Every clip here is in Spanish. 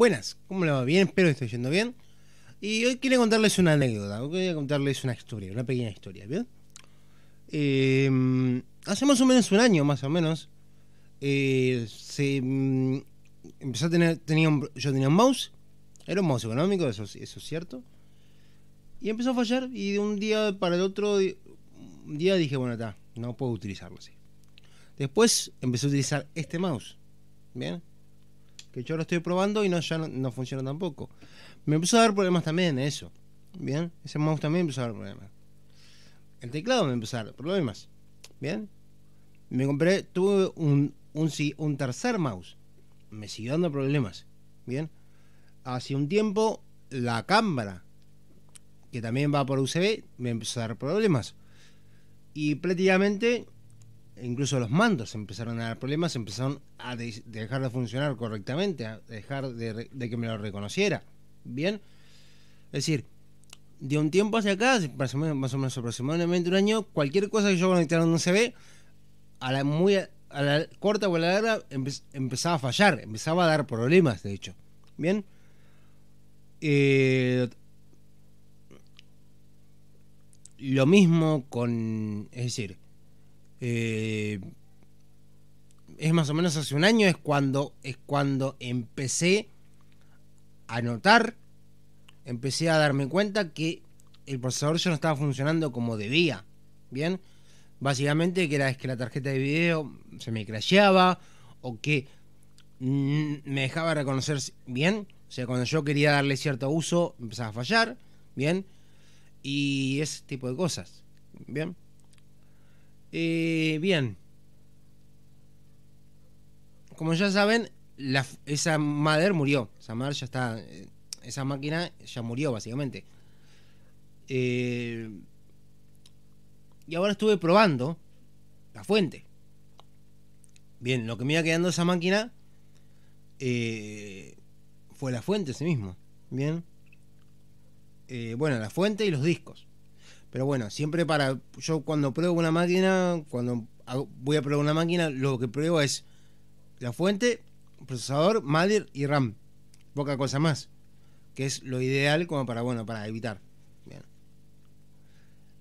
Buenas, ¿cómo le va? Bien, espero que esté yendo bien. Y hoy quiero contarles una anécdota, voy a contarles una historia, una pequeña historia, ¿bien? Em, hace más o menos un año, más o menos, eh, mm, empezó a tener, tenía yo tenía un mouse, era un mouse económico, eso, es cierto, y empezó a fallar y de un día para el otro, un día dije, bueno, está, no puedo utilizarlo así. Después empecé a utilizar este mouse, ¿bien? que yo lo estoy probando y no ya no, funciona tampoco. Me empezó a dar problemas también eso. Bien, ese mouse también empezó a dar problemas. El teclado me empezó a dar problemas. Bien, me compré, tuve un, un, un tercer mouse. Me siguió dando problemas. Bien, hace un tiempo la cámara, que también va por USB, me empezó a dar problemas. Y prácticamente incluso los mandos empezaron a dar problemas, empezaron a dejar de funcionar correctamente, a dejar de, que me lo reconociera. Bien, es decir, de un tiempo hacia acá, más o menos, aproximadamente un año, cualquier cosa que yo conectara no se ve, a la muy a la corta o a la larga empezaba a fallar, empezaba a dar problemas, de hecho. Bien, eh, lo mismo con, es decir, eh, es más o menos hace un año, es cuando, es cuando empecé a notar, empecé a darme cuenta que el procesador ya no estaba funcionando como debía. Bien, básicamente que era es que la tarjeta de video se me crasheaba o que me dejaba reconocer bien. O sea, cuando yo quería darle cierto uso, empezaba a fallar. Bien, y ese tipo de cosas. Bien. Eh, bien. Como ya saben, esa madre murió. Esa ya está. Eh, esa máquina ya murió, básicamente. Eh, y ahora estuve probando la fuente. Bien, lo que me iba quedando esa máquina fue la fuente sí mismo. Bien. bueno, la fuente y los discos. Pero bueno, siempre para. Yo cuando pruebo una máquina, cuando voy a probar una máquina, lo que pruebo es la fuente, procesador, madre y RAM. Poca cosa más. Que es lo ideal como para, bueno, para evitar. Bien.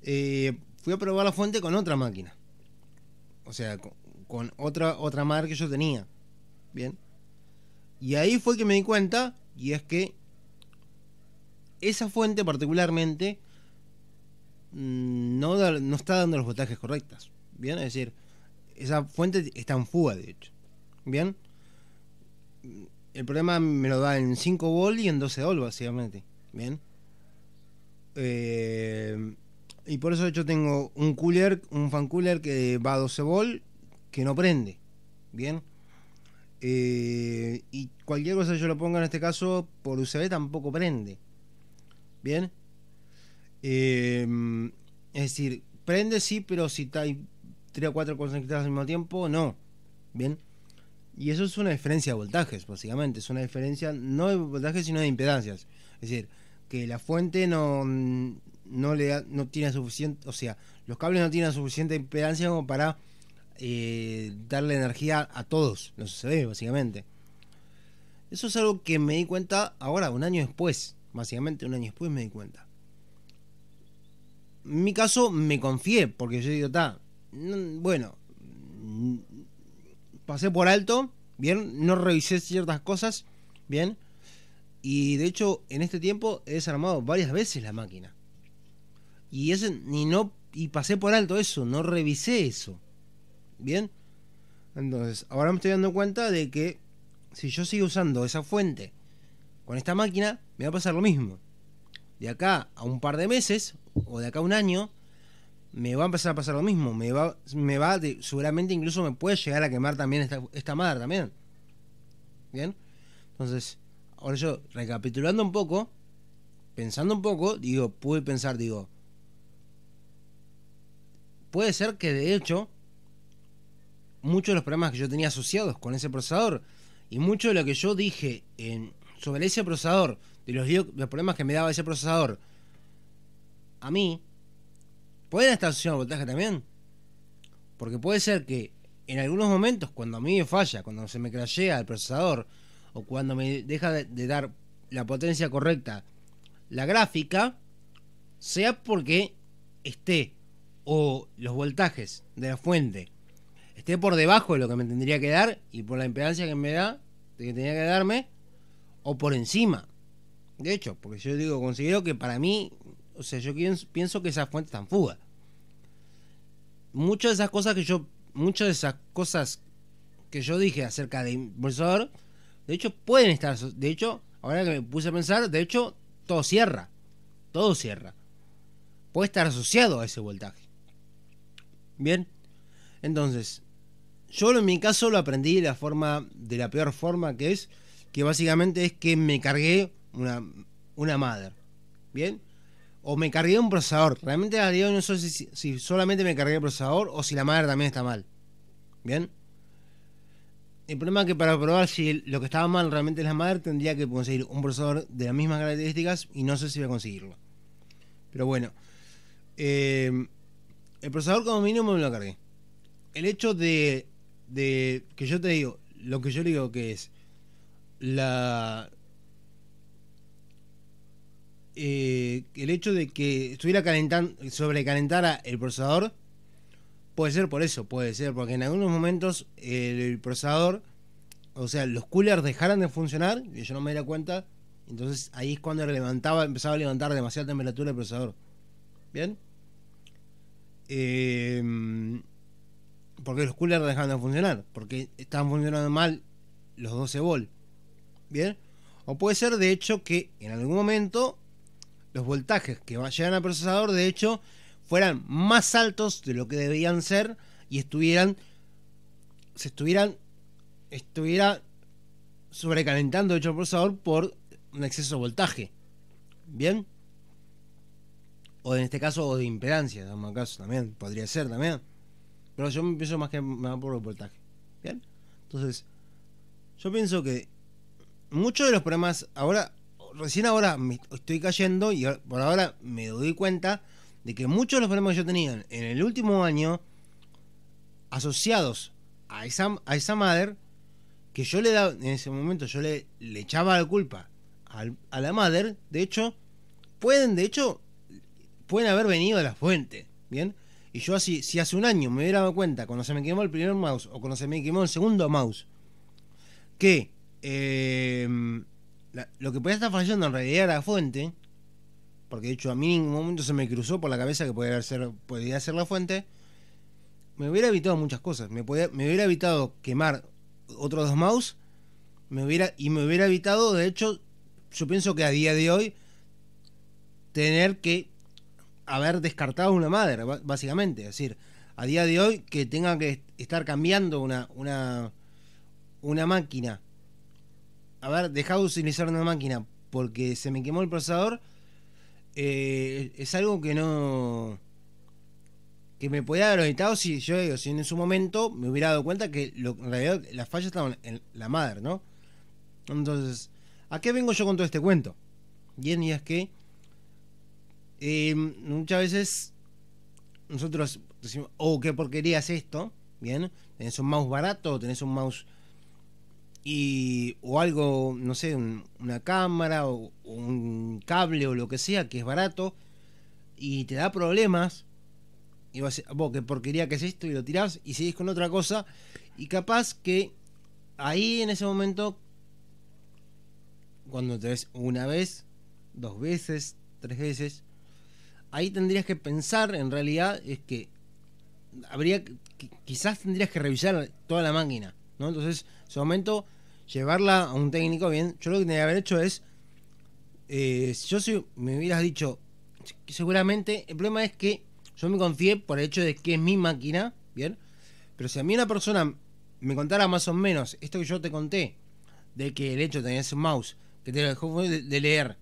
Eh, fui a probar la fuente con otra máquina. O sea, con, otra, otra madre que yo tenía. Bien. Y ahí fue que me di cuenta, y es que esa fuente particularmente Mm, no, no está dando los voltajes correctos Bien, es decir, esa fuente está en fuga, de hecho. Bien, el problema me lo da en 5 volt y en 12 volt, básicamente. Bien, eh, y por eso, yo tengo un cooler, un fan cooler que va a 12 volt que no prende. Bien, eh, y cualquier cosa que yo lo ponga en este caso por USB tampoco prende. Bien, Em, es decir, prende sí, pero si hay tres o cuatro conectadas al mismo tiempo, no. Bien. Y eso es una diferencia de voltajes, básicamente. Es una diferencia no de voltajes, sino de impedancias. Es decir, que la fuente no, mm, no, le no tiene suficiente. O sea, los cables no tienen suficiente impedancia como para eh, darle energía a todos los sucede básicamente. Eso es algo que me di cuenta ahora, un año después. Básicamente, un año después me di cuenta en mi caso me confié, porque yo digo, está, bueno, pasé por alto, bien, no revisé ciertas cosas, bien, y de hecho en este tiempo he desarmado varias veces la máquina. Y, ese, y, no, y pasé por alto eso, no revisé eso, bien. Entonces, ahora me estoy dando cuenta de que si yo sigo usando esa fuente con esta máquina, me va a pasar lo mismo. De acá a un par de meses o de acá un año, me va a empezar a pasar lo mismo. Me va, me va seguramente incluso me puede llegar a quemar también esta, esta madre también. ¿Bien? Entonces, ahora yo, recapitulando un poco, pensando un poco, digo, pude pensar, digo, puede ser que de hecho muchos de los problemas que yo tenía asociados con ese procesador y mucho de lo que yo dije en, sobre ese procesador, de los, los, problemas que me daba ese procesador a mí, pueden estar asociados al voltaje también. Porque puede ser que en algunos momentos, cuando a mí me falla, cuando se me crashea el procesador, o cuando me deja de, dar la potencia correcta la gráfica, sea porque esté o los voltajes de la fuente esté por debajo de lo que me tendría que dar y por la impedancia que me da, De que tenía que darme, o por encima. De hecho, porque yo digo, considero que para mí o sea, yo pienso que esas fuentes están fuga. Muchas de esas cosas que yo, muchas de esas cosas que yo dije acerca de inversor, de hecho pueden estar, de hecho, ahora que me puse a pensar, de hecho, todo cierra, todo cierra. Puede estar asociado a ese voltaje. Bien, entonces, yo en mi caso lo aprendí de la forma, de la peor forma que es, que básicamente es que me cargué una, una madre. Bien, o me cargué un procesador. Realmente no sé si, solamente me cargué el procesador o si la madre también está mal. ¿Bien? El problema es que para probar si lo que estaba mal realmente es la madre, tendría que conseguir un procesador de las mismas características y no sé si voy a conseguirlo. Pero bueno. Eh, el procesador como mínimo me lo cargué. El hecho de, de que yo te digo, lo que yo digo que es la, eh, el hecho de que estuviera calentando, sobrecalentara el procesador, puede ser por eso, puede ser, porque en algunos momentos el, procesador, o sea, los coolers dejaran de funcionar, y yo no me di cuenta, entonces ahí es cuando levantaba, empezaba a levantar demasiada temperatura el procesador. ¿Bien? Em, porque los coolers dejaban de funcionar, porque estaban funcionando mal los 12 volt. ¿Bien? O puede ser de hecho que en algún momento los voltajes que llegan al procesador, de hecho, fueran más altos de lo que debían ser y estuvieran, se estuvieran, estuviera sobrecalentando el procesador por un exceso de voltaje. ¿Bien? O en este caso, o de impedancia, en caso también, podría ser también. Pero yo me pienso más que por el voltaje. ¿Bien? Entonces, yo pienso que muchos de los problemas ahora recién ahora estoy cayendo y por ahora me doy cuenta de que muchos de los problemas que yo tenía en el último año, asociados a esa, a esa madre, que yo le daba, en ese momento yo le, echaba la culpa a la madre, de hecho, pueden, de hecho, pueden haber venido de la fuente, ¿bien? Y yo así, si hace un año me hubiera dado cuenta, cuando se me quemó el primer mouse o cuando se me quemó el segundo mouse, que eh, lo que podía estar fallando en realidad era la fuente, porque de hecho a mí en ningún momento se me cruzó por la cabeza que podría ser, ser la fuente, me hubiera evitado muchas cosas. Me, me hubiera evitado quemar otros dos mouse me hubiera, y me hubiera evitado, de hecho, yo pienso que a día de hoy, tener que haber descartado una madre, básicamente. Es decir, a día de hoy que tenga que estar cambiando una, una, una máquina a ver, de utilizar una máquina porque se me quemó el procesador, eh, es algo que no... que me podía haber evitado si yo digo, si en su momento me hubiera dado cuenta que lo, en realidad las fallas estaban en la madre, ¿no? Entonces, ¿a qué vengo yo con todo este cuento? Bien, y es que eh, muchas veces nosotros decimos, oh, qué porquería es esto, ¿bien? Tenés un mouse barato, tenés un mouse y o algo, no sé, una cámara o, un cable o lo que sea que es barato y te da problemas y vas a vos qué porquería que es esto y lo tirás y seguís con otra cosa y capaz que ahí en ese momento cuando te ves una vez, dos veces, tres veces, ahí tendrías que pensar en realidad es que habría quizás tendrías que revisar toda la máquina entonces, en su momento, llevarla a un técnico bien, yo lo que tenía que haber hecho es, eh, si yo me hubieras dicho, seguramente, el problema es que yo me confié por el hecho de que es mi máquina, ¿bien? Pero si a mí una persona me contara más o menos esto que yo te conté, de que el hecho de tener ese mouse, que te dejó de leer,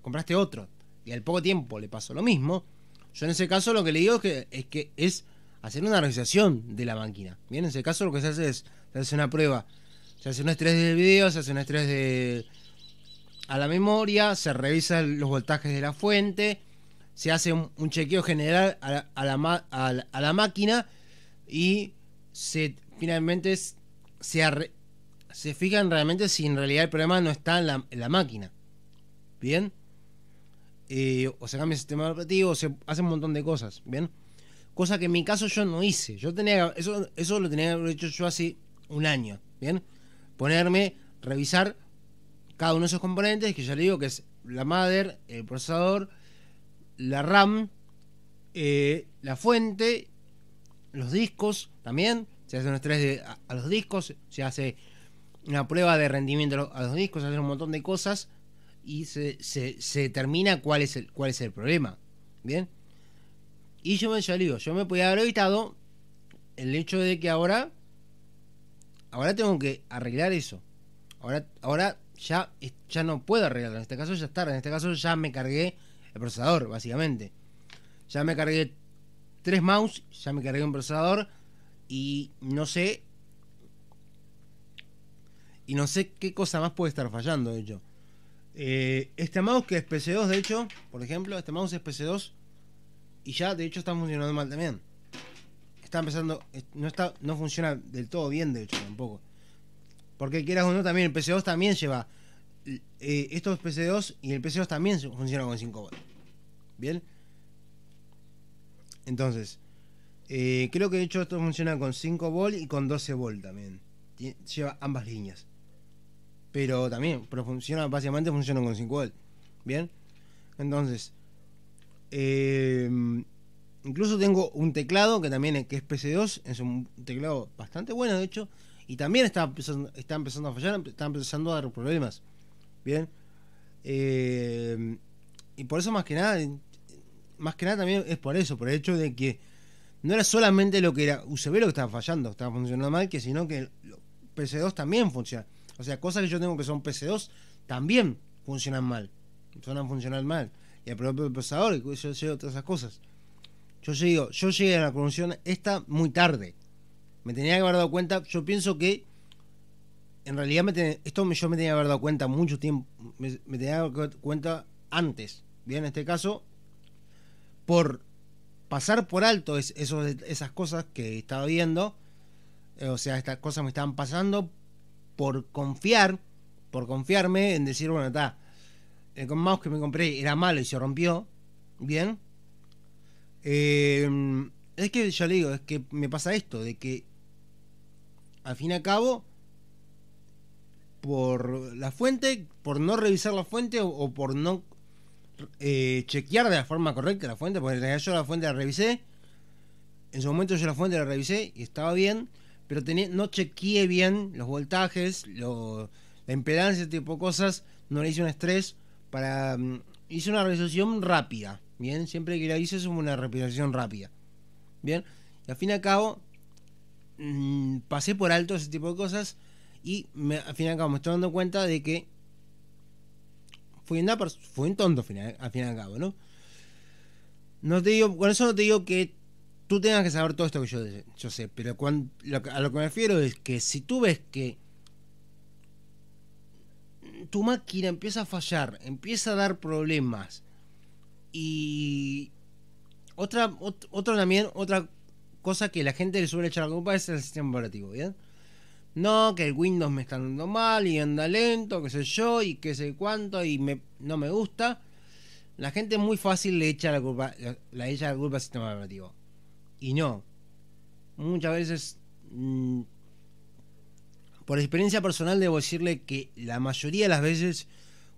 compraste otro, y al poco tiempo le pasó lo mismo, yo en ese caso lo que le digo es que es, hacer una realización de la máquina. Bien, en ese caso lo que se hace es se hace una prueba. Se hace un estrés del video, se hace un estrés de a la memoria, se revisan los voltajes de la fuente, se hace un, chequeo general a la, máquina y se finalmente se, se fijan realmente si en realidad el problema no está en la, máquina. ¿Bien? Eh, o se cambia el sistema operativo, o se hace un montón de cosas. ¿Bien? Cosa que en mi caso yo no hice. Yo tenía eso, eso lo tenía hecho yo así un año, ¿bien? Ponerme, revisar cada uno de esos componentes, que ya le digo que es la madre, el procesador, la RAM, eh, la fuente, los discos también, se hace un estrés a, los discos, se hace una prueba de rendimiento a los, discos, se hace un montón de cosas y se, se, determina cuál es, el, cuál es el problema, ¿bien? Y yo me, ya digo, yo me podía haber evitado el hecho de que ahora ahora tengo que arreglar eso. Ahora, ahora ya, ya no puedo arreglarlo. En este caso ya está. En este caso ya me cargué el procesador, básicamente. Ya me cargué tres mouse, ya me cargué un procesador y no sé. Y no sé qué cosa más puede estar fallando, de hecho. Eh, este mouse que es PC2, de hecho, por ejemplo, este mouse es PC2 y ya, de hecho, está funcionando mal también está empezando, eh, no está, no funciona del todo bien, de hecho, tampoco. Porque quieras o también el PC2 también lleva eh, estos PC2 y el PC2 también funciona con 5 watts. Bien. Entonces, eh, creo que de hecho esto funciona con 5 volt y con 12 volt también. lleva ambas líneas. Pero también, pero funciona, básicamente funciona con 5 volt. Bien. Entonces, Incluso tengo un teclado que también es, que es PC2, es un teclado bastante bueno de hecho, y también está empezando, está empezando a fallar, está empezando a dar problemas. Bien. Eh, y por eso más que nada, más que nada también es por eso, por el hecho de que no era solamente lo que era UCB lo que estaba fallando, estaba funcionando mal, que sino que PC2 también funciona. O sea, cosas que yo tengo que son PC2 también funcionan mal. Suenan funcionar mal. Y el propio procesador, y todas esas cosas. Yo yo llegué a la conclusión esta muy tarde. Me tenía que haber dado cuenta, yo pienso que en realidad me esto yo me tenía que haber dado cuenta mucho tiempo, me, tenía que haber dado cuenta antes, bien en este caso, por pasar por alto es, esas cosas que estaba viendo, eh, o sea, estas cosas me estaban pasando por confiar, por confiarme en decir, bueno, está, el eh, mouse que me compré era malo y se rompió, bien, Em, es que ya le digo, es que me pasa esto, de que al fin y al cabo, por la fuente, por no revisar la fuente o, por no eh, chequear de la forma correcta la fuente, porque yo la fuente la revisé, en su momento yo la fuente la revisé y estaba bien, pero no chequeé bien los voltajes, la impedancia, tipo cosas, no le hice un estrés para... Mm, hice una revisión rápida. Bien, siempre que lo hice es una respiración rápida. Bien, y al fin y al cabo, mm, pasé por alto ese tipo de cosas y al fin y al cabo me estoy dando cuenta de que fui, un tonto al fin, y al cabo, ¿no? No te digo, con eso no te digo que tú tengas que saber todo esto que yo, yo sé, pero a lo que me refiero es que si tú ves que tu máquina empieza a fallar, empieza a dar problemas y otra, también, otra cosa que la gente le suele echar la culpa es el sistema operativo, ¿bien? No, que el Windows me está andando mal y anda lento, qué sé yo, y qué sé cuánto, y me, no me gusta. La gente muy fácil le echa la culpa, la, echa la culpa al sistema operativo. Y no. Muchas veces, mm, por experiencia personal, debo decirle que la mayoría de las veces,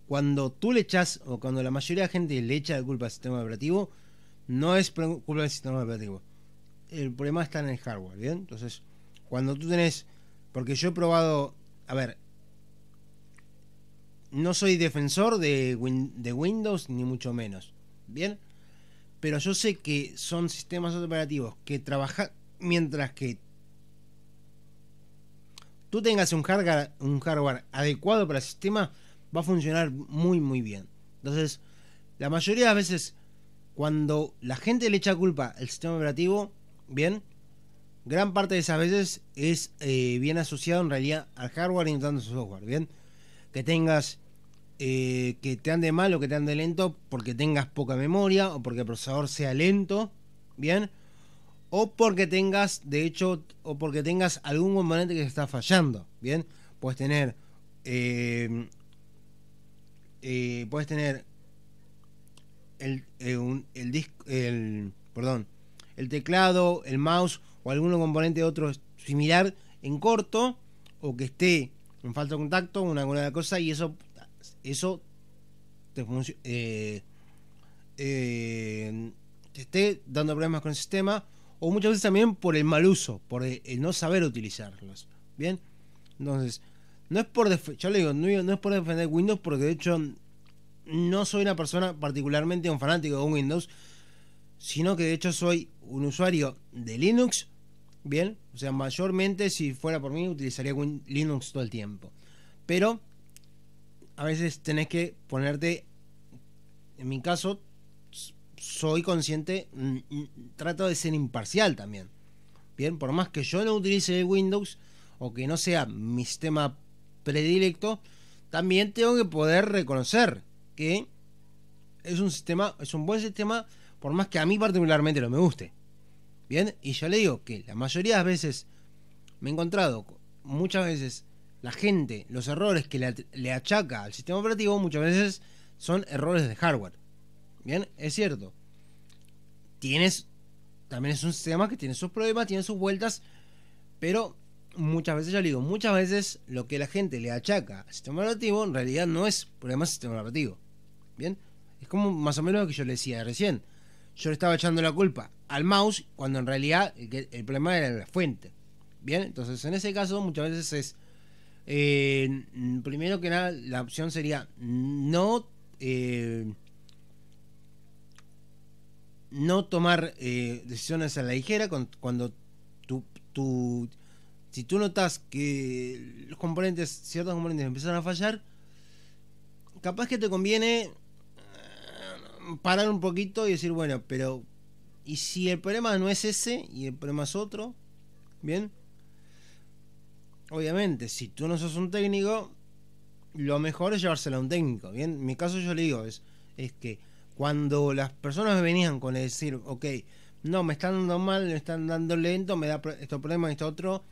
cuando tú le echas, o cuando la mayoría de la gente le echa la culpa al sistema operativo, no es culpa del sistema operativo. El problema está en el hardware, ¿bien? Entonces, cuando tú tenés. Porque yo he probado. A ver. No soy defensor de, de Windows, ni mucho menos. ¿Bien? Pero yo sé que son sistemas operativos que trabajan. Mientras que tú tengas un hardware, un hardware adecuado para el sistema, va a funcionar muy, muy bien. Entonces, la mayoría de las veces cuando la gente le echa culpa al sistema operativo, bien, gran parte de esas veces es eh, bien asociado en realidad al hardware y no tanto software, bien. Que tengas, eh, que te ande mal o que te ande lento porque tengas poca memoria o porque el procesador sea lento, bien. O porque tengas, de hecho, o porque tengas algún componente que se está fallando, bien. Puedes tener, eh, puedes tener el, eh, disco, el, perdón, el teclado, el mouse o alguno componente otro similar en corto o que esté en falta de contacto, una alguna cosa y eso, eso eh, eh, te, esté dando problemas con el sistema o muchas veces también por el mal uso, por el, no saber utilizarlos. Bien, entonces no es por le no es por defender Windows porque de hecho no soy una persona particularmente un fanático de Windows, sino que de hecho soy un usuario de Linux, ¿bien? O sea, mayormente si fuera por mí utilizaría Linux todo el tiempo. Pero a veces tenés que ponerte, en mi caso, soy consciente, mm, mm, trato de ser imparcial también. Bien, por más que yo no utilice Windows o que no sea mi sistema predilecto, también tengo que poder reconocer que es un sistema, es un buen sistema, por más que a mí particularmente no me guste. Bien, y yo le digo que la mayoría de las veces me he encontrado muchas veces la gente, los errores que le, achaca al sistema operativo muchas veces son errores de hardware. Bien, es cierto. Tienes, también es un sistema que tiene sus problemas, tiene sus vueltas, pero muchas veces, ya le digo, muchas veces lo que la gente le achaca al sistema operativo en realidad no es problema del sistema operativo. ¿Bien? Es como más o menos lo que yo le decía recién. Yo le estaba echando la culpa al mouse cuando en realidad el, problema era la fuente. ¿Bien? Entonces, en ese caso, muchas veces es. Eh, primero que nada, la opción sería no. Eh, no tomar eh, decisiones a la ligera cuando tú, tú, si tú notas que los componentes, ciertos componentes empiezan a fallar, capaz que te conviene parar un poquito y decir, bueno, pero ¿y si el problema no es ese y el problema es otro? ¿Bien? Obviamente, si tú no sos un técnico, lo mejor es llevárselo a un técnico. Bien, en mi caso yo le digo, es, es que cuando las personas venían con el decir, ok, no, me están dando mal, me están dando lento, me da este problema, esto otro,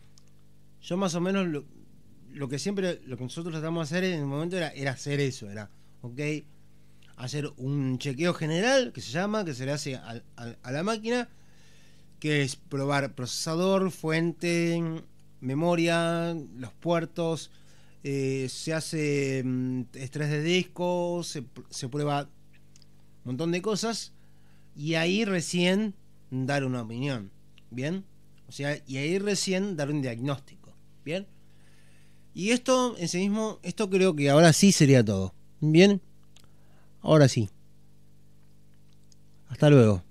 yo más o menos lo, que siempre, lo que nosotros tratamos de hacer en el momento era, era hacer eso, era, ok, hacer un chequeo general que se llama, que se le hace a, la máquina, que es probar procesador, fuente, memoria, los puertos, eh, se hace mm, estrés de disco, se, se prueba un montón de cosas y ahí recién dar una opinión, ¿bien? O sea, y ahí recién dar un diagnóstico, ¿bien? Y esto en sí mismo, esto creo que ahora sí sería todo, ¿bien? Ahora sí. Hasta luego.